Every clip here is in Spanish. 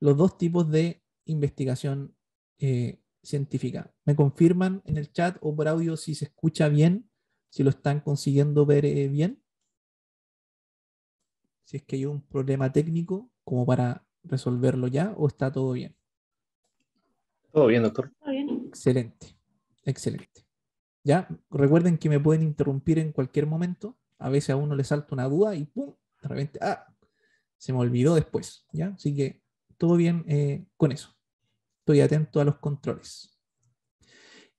los dos tipos de investigación eh, científica. ¿Me confirman en el chat o por audio si se escucha bien? Si lo están consiguiendo ver eh, bien. Si es que hay un problema técnico como para resolverlo ya o está todo bien. Todo bien, doctor. Excelente, excelente. Ya, recuerden que me pueden interrumpir en cualquier momento. A veces a uno le salta una duda y ¡pum! De repente, ¡ah! Se me olvidó después, ¿ya? Así que todo bien eh, con eso. Estoy atento a los controles.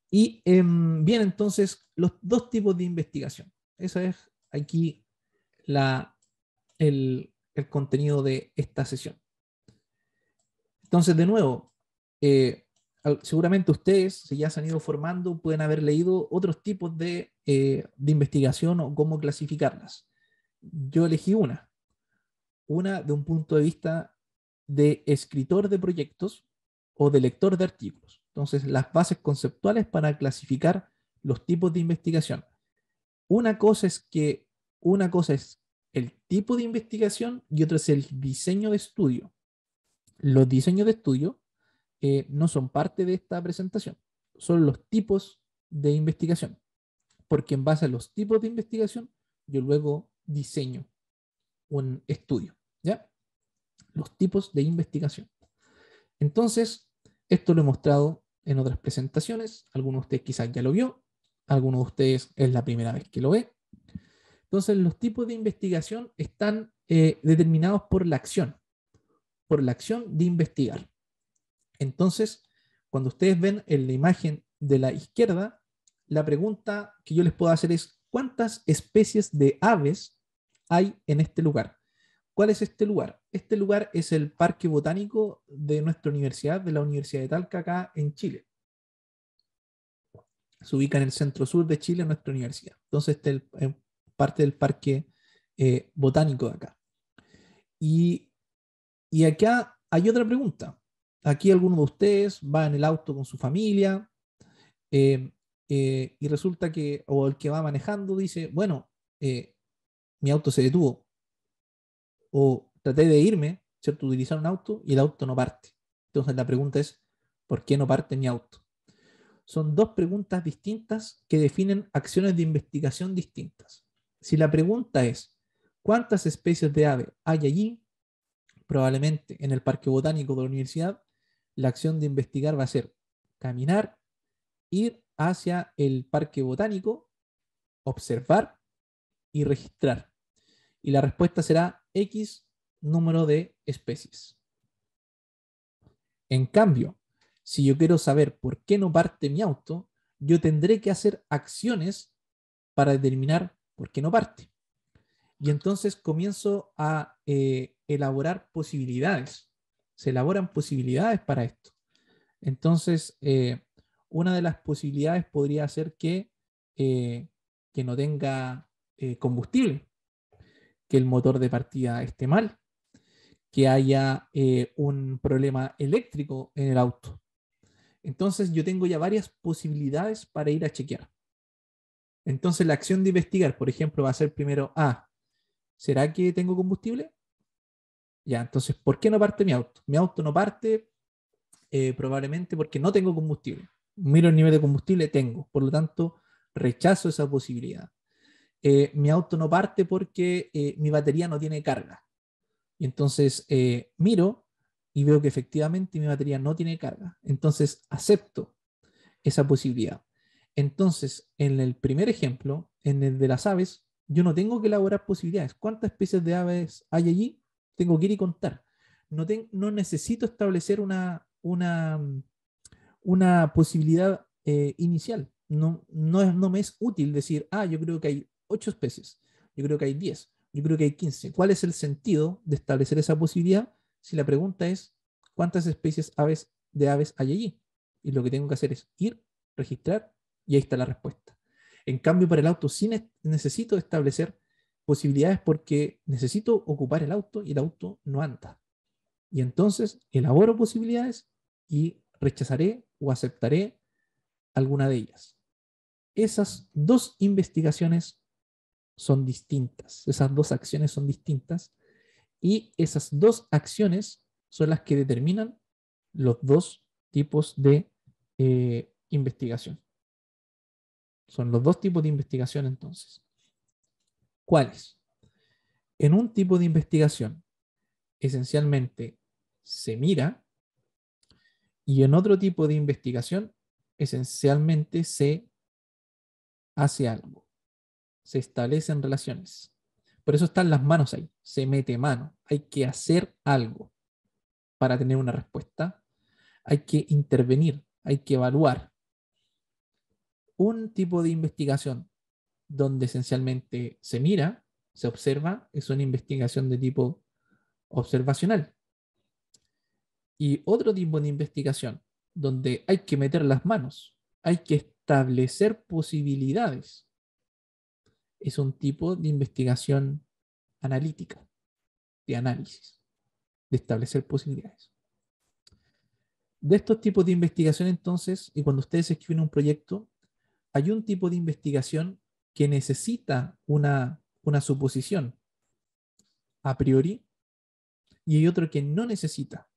Y em, bien, entonces, los dos tipos de investigación. Esa es aquí la, el, contenido de esta sesión. Entonces, de nuevo, eh, seguramente ustedes, si ya se han ido formando, pueden haber leído otros tipos de, eh, de investigación o cómo clasificarlas. Yo elegí una, una de un punto de vista de escritor de proyectos o de lector de artículos. Entonces, las bases conceptuales para clasificar los tipos de investigación. Una cosa es que una cosa es el tipo de investigación y otra es el diseño de estudio. Los diseños de estudio eh, no son parte de esta presentación, son los tipos de investigación, porque en base a los tipos de investigación yo luego diseño un estudio, ¿ya? los tipos de investigación. Entonces, esto lo he mostrado en otras presentaciones, algunos de ustedes quizás ya lo vio, algunos de ustedes es la primera vez que lo ve. Entonces, los tipos de investigación están eh, determinados por la acción, por la acción de investigar. Entonces, cuando ustedes ven en la imagen de la izquierda, la pregunta que yo les puedo hacer es, ¿cuántas especies de aves hay en este lugar? ¿Cuál es este lugar? este lugar es el Parque Botánico de nuestra universidad, de la Universidad de Talca, acá en Chile. Se ubica en el centro sur de Chile, nuestra universidad. Entonces, este es eh, parte del Parque eh, Botánico de acá. Y, y acá hay otra pregunta. Aquí alguno de ustedes va en el auto con su familia eh, y resulta que, o el que va manejando dice, bueno, mi auto se detuvo. O traté de irme, ¿cierto? Utilizar un auto y el auto no parte. Entonces la pregunta es, ¿por qué no parte mi auto? Son dos preguntas distintas que definen acciones de investigación distintas. Si la pregunta es, ¿cuántas especies de ave hay allí? Probablemente en el Parque Botánico de la Universidad, la acción de investigar va a ser caminar, ir hacia el Parque Botánico, observar y registrar. Y la respuesta será X número de especies. En cambio, si yo quiero saber por qué no parte mi auto, yo tendré que hacer acciones para determinar por qué no parte. Y entonces comienzo a eh, elaborar posibilidades. Se elaboran posibilidades para esto. Entonces, eh, una de las posibilidades podría ser que, eh, que no tenga combustible, que el motor de partida esté mal, que haya eh, un problema eléctrico en el auto. Entonces yo tengo ya varias posibilidades para ir a chequear. Entonces la acción de investigar, por ejemplo, va a ser primero, ah, ¿será que tengo combustible? Ya, entonces, ¿por qué no parte mi auto? Mi auto no parte eh, probablemente porque no tengo combustible. Miro el nivel de combustible, tengo. Por lo tanto, rechazo esa posibilidad. Eh, mi auto no parte porque mi batería no tiene carga. Y entonces eh, miro y veo que efectivamente mi batería no tiene carga. Entonces acepto esa posibilidad. Entonces, en el primer ejemplo, en el de las aves, yo no tengo que elaborar posibilidades. ¿Cuántas especies de aves hay allí? Tengo que ir y contar. No, necesito establecer una, mm, posibilidad eh, inicial. No, no me es útil decir, ah, yo creo que hay ocho especies, yo creo que hay diez yo creo que hay 15. ¿Cuál es el sentido de establecer esa posibilidad si la pregunta es cuántas especies aves, de aves hay allí? Y lo que tengo que hacer es ir, registrar y ahí está la respuesta. En cambio, para el auto sí necesito establecer posibilidades porque necesito ocupar el auto y el auto no anda. Y entonces elaboro posibilidades y rechazaré o aceptaré alguna de ellas. Esas dos investigaciones son distintas. Esas dos acciones son distintas y esas dos acciones son las que determinan los dos tipos de eh, investigación. Son los dos tipos de investigación entonces. ¿Cuáles? En un tipo de investigación, esencialmente se mira y en otro tipo de investigación, esencialmente se hace algo se establecen relaciones. Por eso están las manos ahí, se mete mano, hay que hacer algo para tener una respuesta, hay que intervenir, hay que evaluar. Un tipo de investigación donde esencialmente se mira, se observa, es una investigación de tipo observacional. Y otro tipo de investigación donde hay que meter las manos, hay que establecer posibilidades, es un tipo de investigación analítica, de análisis, de establecer posibilidades. De estos tipos de investigación, entonces, y cuando ustedes escriben un proyecto, hay un tipo de investigación que necesita una, una suposición a priori y hay otro que no necesita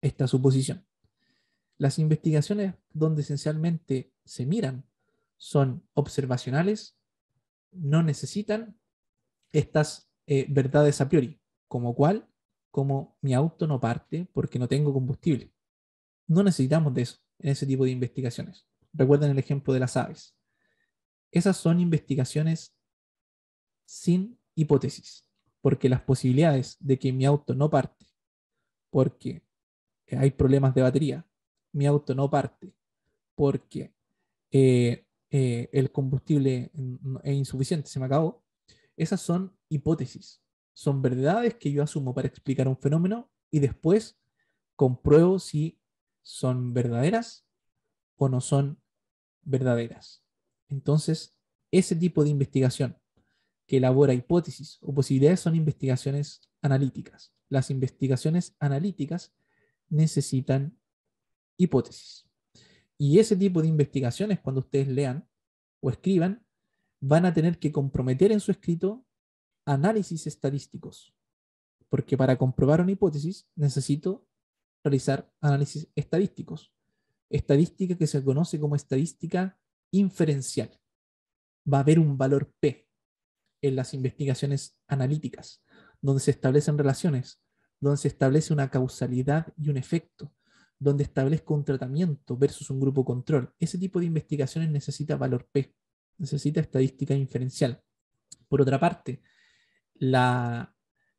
esta suposición. Las investigaciones donde esencialmente se miran son observacionales no necesitan estas eh, verdades a priori, como cuál, como mi auto no parte porque no tengo combustible. No necesitamos de eso en ese tipo de investigaciones. Recuerden el ejemplo de las aves. Esas son investigaciones sin hipótesis, porque las posibilidades de que mi auto no parte, porque hay problemas de batería, mi auto no parte, porque eh, eh, el combustible es insuficiente, se me acabó. Esas son hipótesis, son verdades que yo asumo para explicar un fenómeno y después compruebo si son verdaderas o no son verdaderas. Entonces, ese tipo de investigación que elabora hipótesis o posibilidades son investigaciones analíticas. Las investigaciones analíticas necesitan hipótesis. Y ese tipo de investigaciones, cuando ustedes lean o escriban, van a tener que comprometer en su escrito análisis estadísticos, porque para comprobar una hipótesis necesito realizar análisis estadísticos, estadística que se conoce como estadística inferencial. Va a haber un valor P en las investigaciones analíticas, donde se establecen relaciones, donde se establece una causalidad y un efecto, donde establezco un tratamiento versus un grupo control. Ese tipo de investigaciones necesita valor P, necesita estadística inferencial. Por otra parte,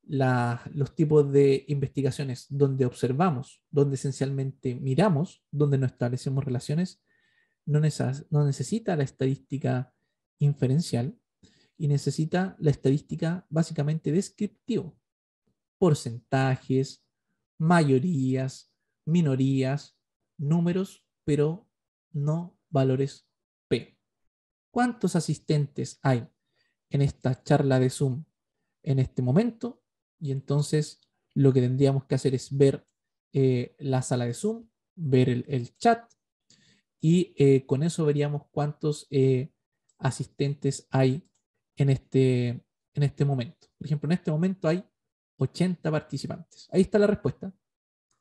los tipos de investigaciones donde observamos, donde esencialmente miramos, donde no establecemos relaciones, no, no necesita la estadística inferencial y necesita la estadística básicamente descriptiva. Porcentajes, mayorías, minorías, números, pero no valores P. ¿Cuántos asistentes hay en esta charla de Zoom en este momento? Y entonces lo que tendríamos que hacer es ver eh, la sala de Zoom, ver el, chat y eh, con eso veríamos cuántos eh, asistentes hay en este, en este momento. Por ejemplo, en este momento hay 80 participantes. Ahí está la respuesta.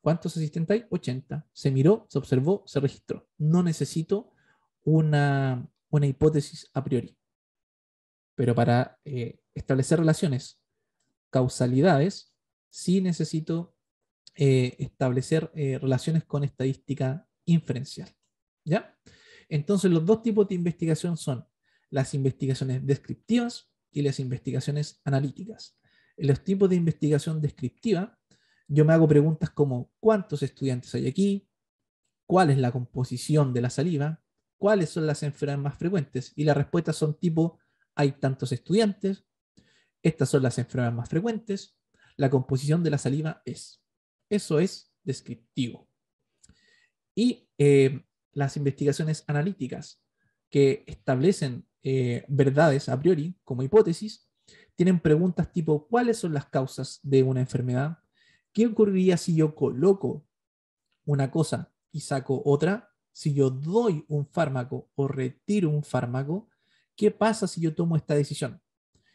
¿Cuántos asistentes hay? 80. Se miró, se observó, se registró. No necesito una, hipótesis a priori. Pero para eh, establecer relaciones, causalidades, sí necesito eh, establecer eh, relaciones con estadística inferencial. ¿Ya? Entonces, los dos tipos de investigación son las investigaciones descriptivas y las investigaciones analíticas. Los tipos de investigación descriptiva yo me hago preguntas como cuántos estudiantes hay aquí, cuál es la composición de la saliva, cuáles son las enfermedades más frecuentes. Y las respuestas son tipo, hay tantos estudiantes, estas son las enfermedades más frecuentes, la composición de la saliva es. Eso es descriptivo. Y eh, las investigaciones analíticas que establecen eh, verdades a priori como hipótesis, tienen preguntas tipo, ¿cuáles son las causas de una enfermedad? ¿Qué ocurriría si yo coloco una cosa y saco otra? Si yo doy un fármaco o retiro un fármaco, ¿qué pasa si yo tomo esta decisión?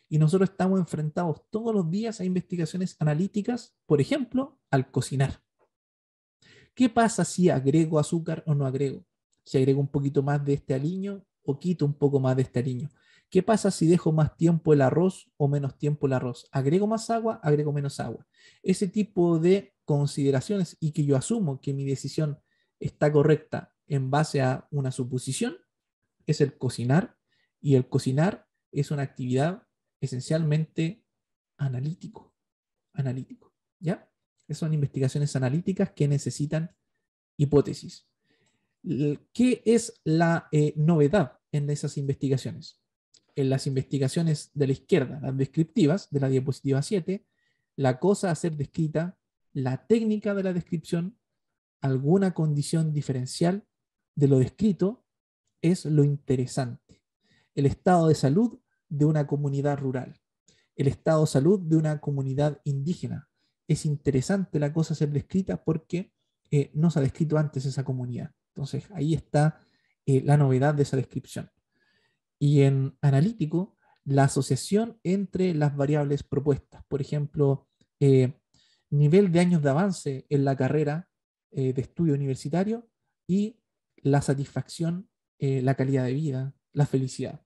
Y nosotros estamos enfrentados todos los días a investigaciones analíticas, por ejemplo, al cocinar. ¿Qué pasa si agrego azúcar o no agrego? Si agrego un poquito más de este aliño o quito un poco más de este aliño. ¿Qué pasa si dejo más tiempo el arroz o menos tiempo el arroz? ¿Agrego más agua? ¿Agrego menos agua? Ese tipo de consideraciones y que yo asumo que mi decisión está correcta en base a una suposición es el cocinar y el cocinar es una actividad esencialmente analítico, analítico, ¿ya? Son investigaciones analíticas que necesitan hipótesis. ¿Qué es la eh, novedad en esas investigaciones? en las investigaciones de la izquierda, las descriptivas de la diapositiva 7, la cosa a ser descrita, la técnica de la descripción, alguna condición diferencial de lo descrito es lo interesante. El estado de salud de una comunidad rural, el estado de salud de una comunidad indígena. Es interesante la cosa a ser descrita porque eh, no se ha descrito antes esa comunidad. Entonces ahí está eh, la novedad de esa descripción. Y en analítico, la asociación entre las variables propuestas. Por ejemplo, eh, nivel de años de avance en la carrera eh, de estudio universitario y la satisfacción, eh, la calidad de vida, la felicidad.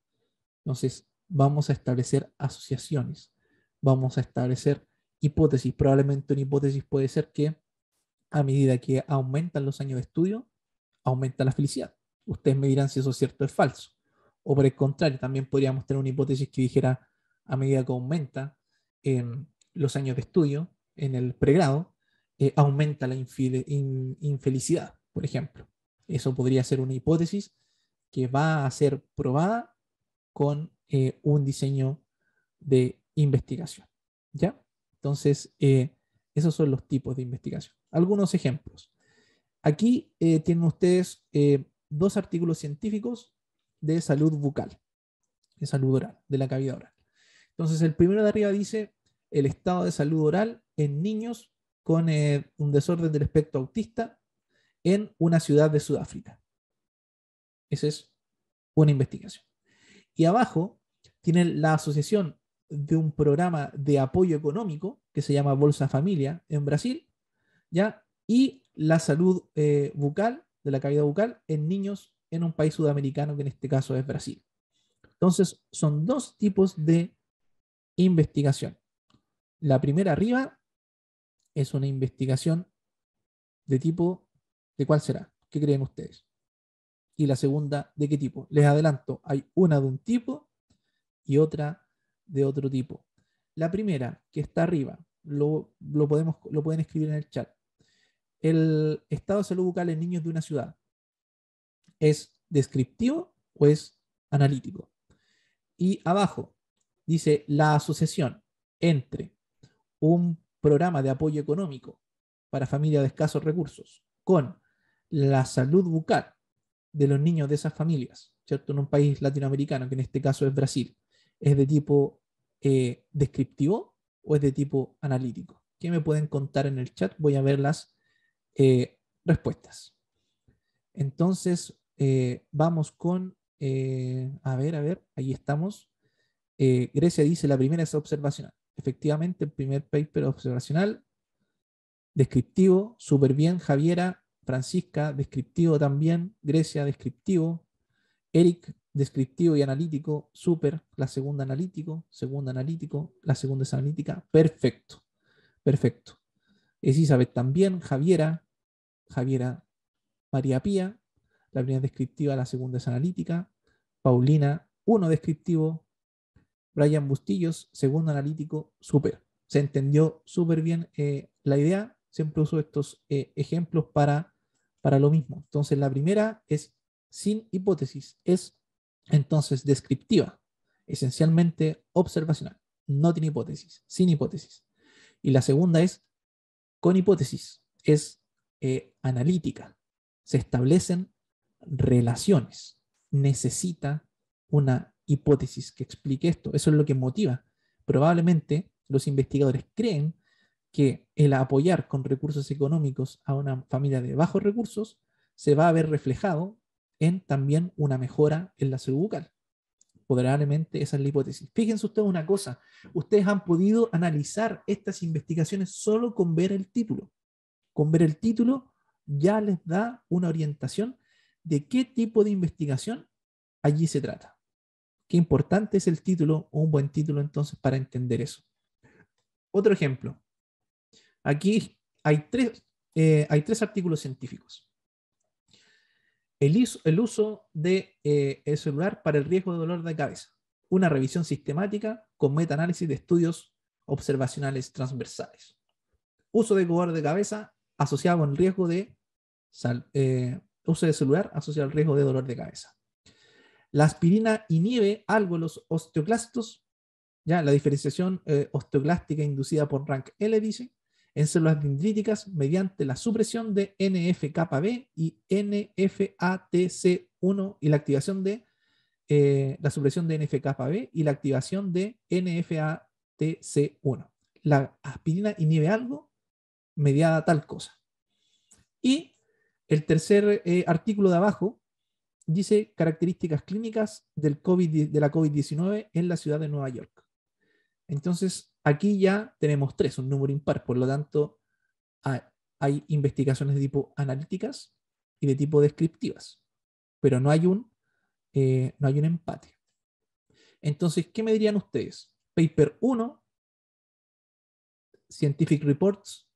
Entonces, vamos a establecer asociaciones, vamos a establecer hipótesis. Probablemente una hipótesis puede ser que a medida que aumentan los años de estudio, aumenta la felicidad. Ustedes me dirán si eso es cierto o es falso. O por el contrario, también podríamos tener una hipótesis que dijera, a medida que aumenta em, los años de estudio en el pregrado, eh, aumenta la infelicidad, por ejemplo. Eso podría ser una hipótesis que va a ser probada con eh, un diseño de investigación. ¿Ya? Entonces, eh, esos son los tipos de investigación. Algunos ejemplos. Aquí tienen ustedes dos artículos científicos de salud bucal, de salud oral, de la cavidad oral. Entonces, el primero de arriba dice el estado de salud oral en niños con eh, un desorden del espectro autista en una ciudad de Sudáfrica. Esa es una investigación. Y abajo tiene la asociación de un programa de apoyo económico que se llama Bolsa Familia en Brasil, ¿ya? y la salud eh, bucal, de la cavidad bucal, en niños en un país sudamericano, que en este caso es Brasil. Entonces, son dos tipos de investigación. La primera arriba es una investigación de tipo, ¿de cuál será? ¿Qué creen ustedes? Y la segunda, ¿de qué tipo? Les adelanto, hay una de un tipo y otra de otro tipo. La primera, que está arriba, lo, podemos, lo pueden escribir en el chat. El estado de salud bucal en niños de una ciudad ¿Es descriptivo o es analítico? Y abajo dice la asociación entre un programa de apoyo económico para familias de escasos recursos con la salud bucal de los niños de esas familias, ¿cierto? En un país latinoamericano, que en este caso es Brasil, ¿es de tipo eh, descriptivo o es de tipo analítico? ¿Qué me pueden contar en el chat? Voy a ver las eh, respuestas. Entonces, eh, vamos con, eh, a ver, a ver, ahí estamos. Eh, Grecia dice, la primera es observacional. Efectivamente, el primer paper observacional, descriptivo, súper bien, Javiera, Francisca, descriptivo también, Grecia, descriptivo, Eric, descriptivo y analítico, súper, la segunda analítico, segunda analítico, la segunda es analítica, perfecto, perfecto. Elizabeth también, Javiera, Javiera, María Pía, la primera es descriptiva, la segunda es analítica, Paulina, uno descriptivo, Brian Bustillos, segundo analítico, súper. Se entendió súper bien eh, la idea, siempre uso estos eh, ejemplos para, para lo mismo. Entonces, la primera es sin hipótesis, es entonces descriptiva, esencialmente observacional, no tiene hipótesis, sin hipótesis. Y la segunda es con hipótesis, es eh, analítica. Se establecen relaciones. Necesita una hipótesis que explique esto. Eso es lo que motiva. Probablemente los investigadores creen que el apoyar con recursos económicos a una familia de bajos recursos se va a ver reflejado en también una mejora en la salud bucal. Probablemente esa es la hipótesis. Fíjense ustedes una cosa, ustedes han podido analizar estas investigaciones solo con ver el título. Con ver el título ya les da una orientación de qué tipo de investigación allí se trata. Qué importante es el título, un buen título entonces para entender eso. Otro ejemplo. Aquí hay tres, eh, hay tres artículos científicos. El, uso del de, eh, celular para el riesgo de dolor de cabeza. Una revisión sistemática con metaanálisis de estudios observacionales transversales. Uso de dolor de cabeza asociado con riesgo de eh, uso de celular asociado al riesgo de dolor de cabeza. La aspirina inhibe algo los osteoclastos, ya la diferenciación eh, osteoclástica inducida por rank L, dice, en células dendríticas mediante la supresión de NFKB y NFATC1 y la activación de eh, la supresión de NFKB y la activación de NFATC1. La aspirina inhibe algo mediada tal cosa. Y el tercer eh, artículo de abajo dice características clínicas del de la COVID-19 en la ciudad de Nueva York. Entonces, aquí ya tenemos tres, un número impar, por lo tanto, hay investigaciones de tipo analíticas y de tipo descriptivas, pero no hay un, eh, no hay un empate. Entonces, ¿qué me dirían ustedes? Paper 1, Scientific Reports,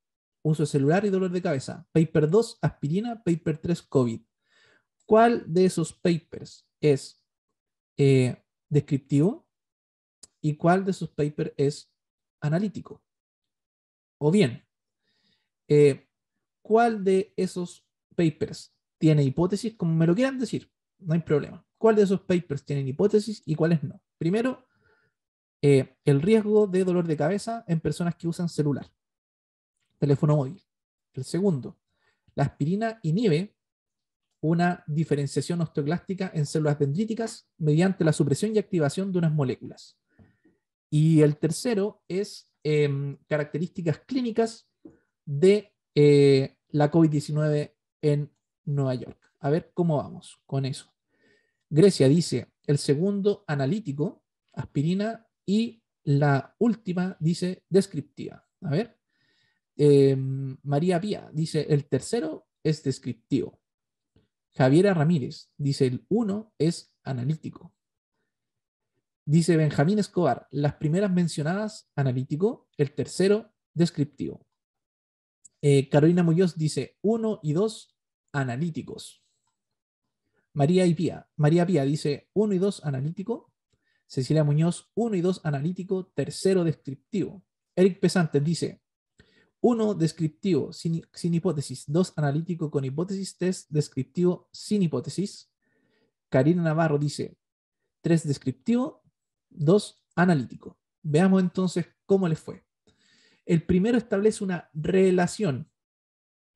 uso celular y dolor de cabeza. Paper 2, aspirina. Paper 3, COVID. ¿Cuál de esos papers es eh, descriptivo y cuál de esos papers es analítico? O bien, eh, ¿cuál de esos papers tiene hipótesis? Como me lo quieran decir, no hay problema. ¿Cuál de esos papers tiene hipótesis y cuáles no? Primero, eh, el riesgo de dolor de cabeza en personas que usan celular teléfono móvil. El segundo, la aspirina inhibe una diferenciación osteoclástica en células dendríticas mediante la supresión y activación de unas moléculas. Y el tercero es em, características clínicas de eh, la COVID-19 en Nueva York. A ver cómo vamos con eso. Grecia dice el segundo analítico, aspirina, y la última dice descriptiva. A ver. Em, María Pía dice, el tercero es descriptivo. Javiera Ramírez dice, el uno es analítico. Dice Benjamín Escobar, las primeras mencionadas, analítico, el tercero, descriptivo. Eh, Carolina Muñoz dice, uno y dos, analíticos. María y María Pía dice, uno y dos, analítico. Cecilia Muñoz, uno y dos, analítico, tercero, descriptivo. Eric Pesantes dice, uno Descriptivo, sin, hipótesis. 2. Analítico con hipótesis. 3. Descriptivo, sin hipótesis. Karina Navarro dice 3. Descriptivo. 2. Analítico. Veamos entonces cómo les fue. El primero establece una relación.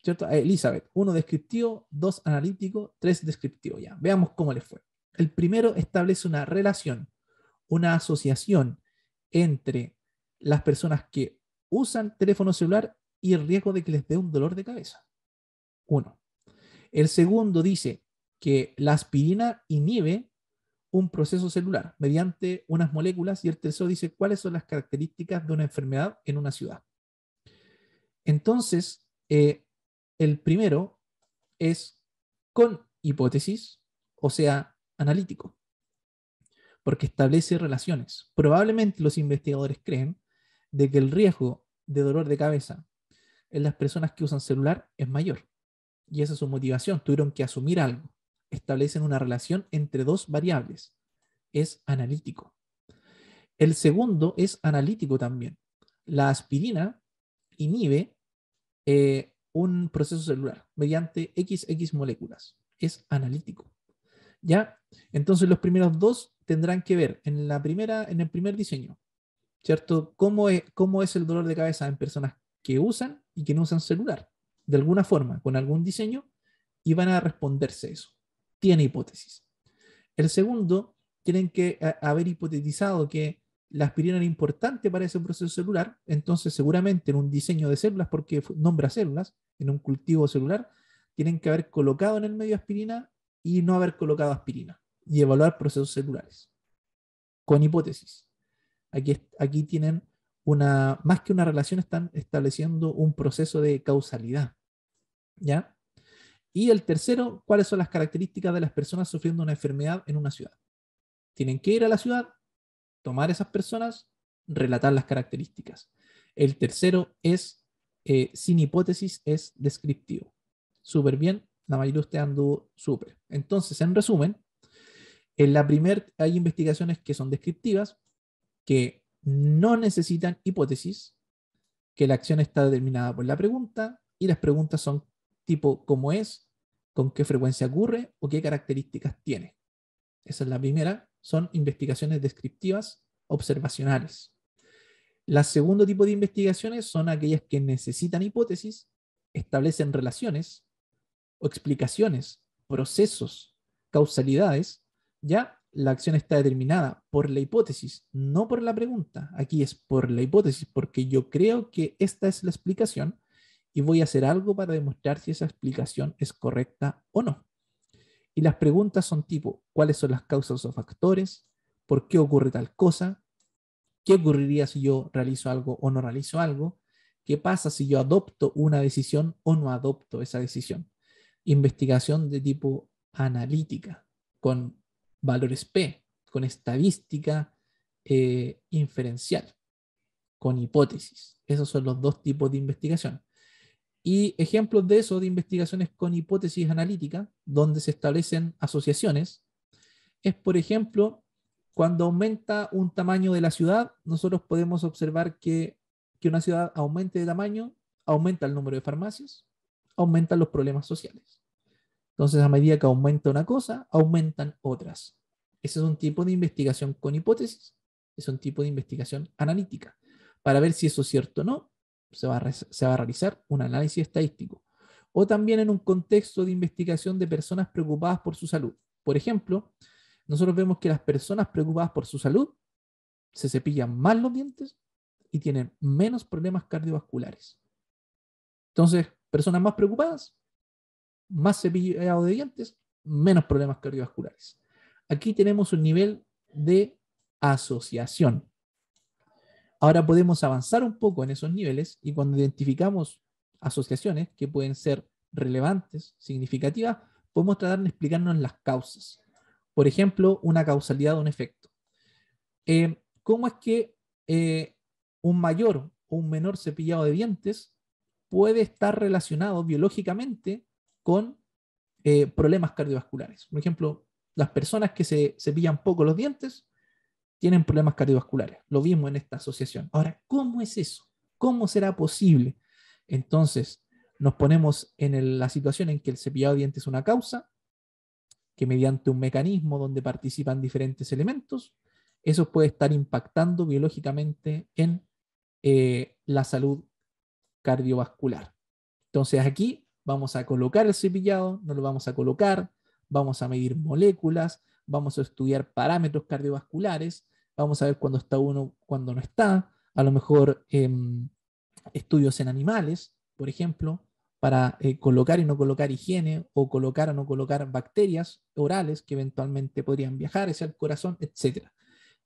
¿Cierto? Elizabeth, uno descriptivo, dos analítico, tres descriptivo. Ya, veamos cómo les fue. El primero establece una relación, una asociación entre las personas que usan teléfono celular y el riesgo de que les dé un dolor de cabeza. Uno. El segundo dice que la aspirina inhibe un proceso celular mediante unas moléculas y el tercero dice cuáles son las características de una enfermedad en una ciudad. Entonces, eh, el primero es con hipótesis, o sea, analítico, porque establece relaciones. Probablemente los investigadores creen de que el riesgo de dolor de cabeza en las personas que usan celular es mayor. Y esa es su motivación. Tuvieron que asumir algo. Establecen una relación entre dos variables. Es analítico. El segundo es analítico también. La aspirina inhibe eh, un proceso celular mediante XX moléculas. Es analítico. ¿Ya? Entonces los primeros dos tendrán que ver en, la primera, en el primer diseño ¿cierto? ¿Cómo es, ¿Cómo es el dolor de cabeza en personas que usan y que no usan celular? De alguna forma, con algún diseño, y van a responderse eso. Tiene hipótesis. El segundo, tienen que eh, haber hipotetizado que la aspirina era importante para ese proceso celular, entonces seguramente en un diseño de células, porque nombra células, en un cultivo celular, tienen que haber colocado en el medio aspirina y no haber colocado aspirina y evaluar procesos celulares con hipótesis. Aquí, tienen una, más que una relación, están estableciendo un proceso de causalidad. ¿Ya? Y el tercero, ¿cuáles son las características de las personas sufriendo una enfermedad en una ciudad? Tienen que ir a la ciudad, tomar esas personas, relatar las características. El tercero es, eh, sin hipótesis, es descriptivo. Súper bien, la mayoría de anduvo súper. Entonces, en resumen, en la primera hay investigaciones que son descriptivas, que no necesitan hipótesis, que la acción está determinada por la pregunta y las preguntas son tipo cómo es, con qué frecuencia ocurre o qué características tiene. Esa es la primera, son investigaciones descriptivas observacionales. La segundo tipo de investigaciones son aquellas que necesitan hipótesis, establecen relaciones o explicaciones, procesos, causalidades, ¿ya? la acción está determinada por la hipótesis, no por la pregunta. Aquí es por la hipótesis, porque yo creo que esta es la explicación y voy a hacer algo para demostrar si esa explicación es correcta o no. Y las preguntas son tipo, ¿cuáles son las causas o factores? ¿Por qué ocurre tal cosa? ¿Qué ocurriría si yo realizo algo o no realizo algo? ¿Qué pasa si yo adopto una decisión o no adopto esa decisión? Investigación de tipo analítica, con valores P, con estadística eh, inferencial, con hipótesis. Esos son los dos tipos de investigación. Y ejemplos de eso, de investigaciones con hipótesis analítica, donde se establecen asociaciones, es, por ejemplo, cuando aumenta un tamaño de la ciudad, nosotros podemos observar que, que una ciudad aumente de tamaño, aumenta el número de farmacias, aumentan los problemas sociales. Entonces, a medida que aumenta una cosa, aumentan otras. Ese es un tipo de investigación con hipótesis, es un tipo de investigación analítica. Para ver si eso es cierto o no, se va a, realizar un análisis estadístico. O también en un contexto de investigación de personas preocupadas por su salud. Por ejemplo, nosotros vemos que las personas preocupadas por su salud se cepillan más los dientes y tienen menos problemas cardiovasculares. Entonces, personas más preocupadas más cepillado de dientes, menos problemas cardiovasculares. Aquí tenemos un nivel de asociación. Ahora podemos avanzar un poco en esos niveles y cuando identificamos asociaciones que pueden ser relevantes, significativas, podemos tratar de explicarnos las causas. Por ejemplo, una causalidad o un efecto. Eh, ¿Cómo es que eh, un mayor o un menor cepillado de dientes puede estar relacionado biológicamente con eh, problemas cardiovasculares. Por ejemplo, las personas que se cepillan poco los dientes tienen problemas cardiovasculares. Lo vimos en esta asociación. Ahora, ¿cómo es eso? ¿Cómo será posible? Entonces, nos ponemos en la situación en que el cepillado de dientes es una causa, que mediante un mecanismo donde participan diferentes elementos, eso puede estar impactando biológicamente en eh, la salud cardiovascular. Entonces, aquí Vamos a colocar el cepillado, no lo vamos a colocar, vamos a medir moléculas, vamos a estudiar parámetros cardiovasculares, vamos a ver cuándo está uno, cuándo no está, a lo mejor em, estudios en animales, por ejemplo, para eh, colocar y no colocar higiene o colocar o no colocar bacterias orales que eventualmente podrían viajar hacia el corazón, etc.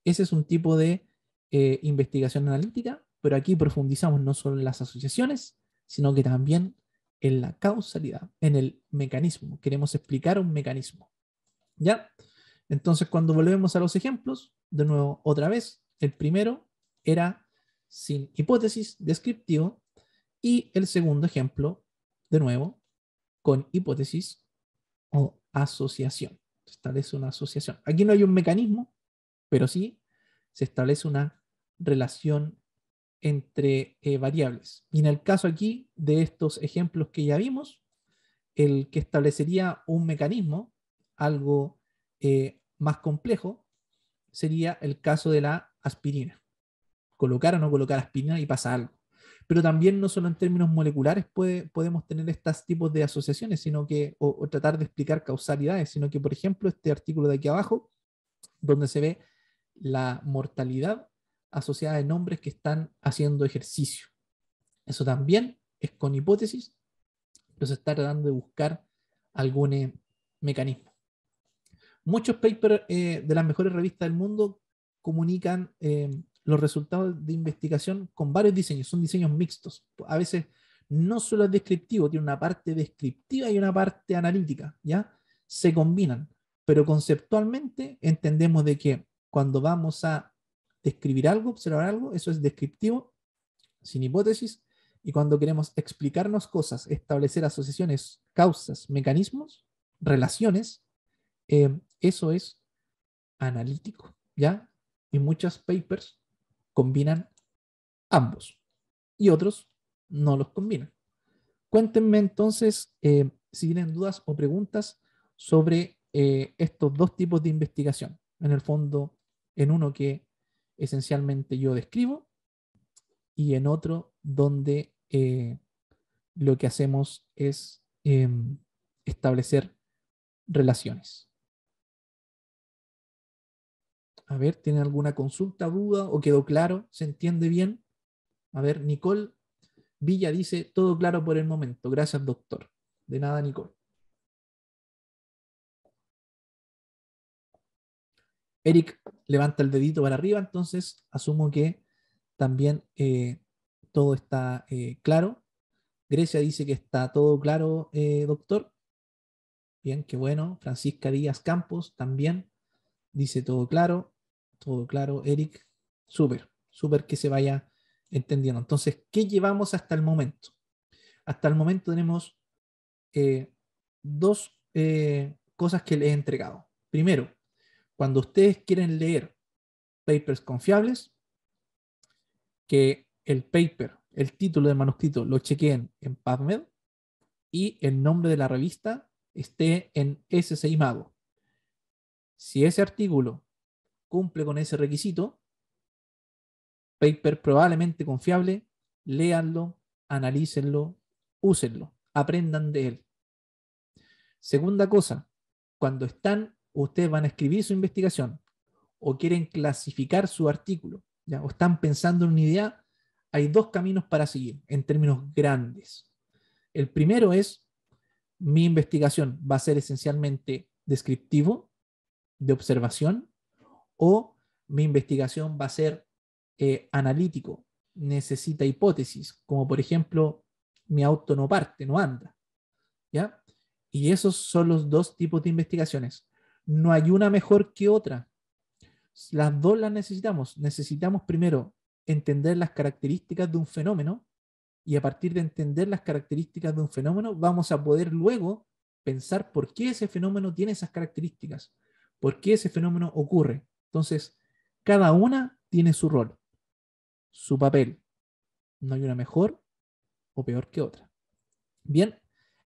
Ese es un tipo de eh, investigación analítica, pero aquí profundizamos no solo en las asociaciones, sino que también en la causalidad, en el mecanismo. Queremos explicar un mecanismo. ¿Ya? Entonces, cuando volvemos a los ejemplos, de nuevo, otra vez, el primero era sin hipótesis descriptivo y el segundo ejemplo, de nuevo, con hipótesis o asociación. Se establece una asociación. Aquí no hay un mecanismo, pero sí se establece una relación entre eh, variables. Y en el caso aquí de estos ejemplos que ya vimos, el que establecería un mecanismo, algo eh, más complejo, sería el caso de la aspirina. Colocar o no colocar aspirina y pasa algo. Pero también no solo en términos moleculares podemos tener estos tipos de asociaciones, sino que, o tratar de explicar causalidades, sino que, por ejemplo, este artículo de aquí abajo, donde se ve la mortalidad asociada de nombres que están haciendo ejercicio. Eso también es con hipótesis, pero se está tratando de buscar algún eh, mecanismo. Muchos papers eh, de las mejores revistas del mundo comunican eh, los resultados de investigación con varios diseños, son diseños mixtos. A veces no solo es descriptivo, tiene una parte descriptiva y una parte analítica, ¿ya? Se combinan, pero conceptualmente entendemos de que cuando vamos a describir algo, observar algo, eso es descriptivo, sin hipótesis, y cuando queremos explicarnos cosas, establecer asociaciones, causas, mecanismos, relaciones, eh, eso es analítico, ¿ya? Y muchos papers combinan ambos y otros no los combinan. Cuéntenme entonces eh, si tienen dudas o preguntas sobre eh, estos dos tipos de investigación. En el fondo, en uno que esencialmente yo describo y en otro donde eh, lo que hacemos es em, establecer relaciones. A ver, tiene alguna consulta, duda o quedó claro? ¿Se entiende bien? A ver, Nicole Villa dice, todo claro por el momento. Gracias, doctor. De nada, Nicole. Eric levanta el dedito para arriba, entonces asumo que también eh, todo está eh, claro. Grecia dice que está todo claro, eh, doctor. Bien, qué bueno. Francisca Díaz Campos también dice todo claro. Todo claro, Eric. Súper, súper que se vaya entendiendo. Entonces, ¿qué llevamos hasta el momento? Hasta el momento tenemos dos cosas que le he entregado. Primero, cuando ustedes quieren leer papers confiables, que el paper, el título del manuscrito lo chequeen en PubMed y el nombre de la revista esté en SSCI Mago. Si ese artículo cumple con ese requisito, paper probablemente confiable, léanlo, analícenlo, úsenlo, aprendan de él. Segunda cosa, cuando están ustedes van a escribir su investigación o quieren clasificar su artículo, ¿ya? o están pensando en una idea, hay dos caminos para seguir en términos grandes. El primero es, mi investigación va a ser esencialmente descriptivo, de observación, o mi investigación va a ser eh, analítico, necesita hipótesis, como por ejemplo, mi auto no parte, no anda. ¿ya? Y esos son los dos tipos de investigaciones. No hay una mejor que otra. Las dos las necesitamos. Necesitamos primero entender las características de un fenómeno y a partir de entender las características de un fenómeno vamos a poder luego pensar por qué ese fenómeno tiene esas características, por qué ese fenómeno ocurre. Entonces, cada una tiene su rol, su papel. No hay una mejor o peor que otra. Bien,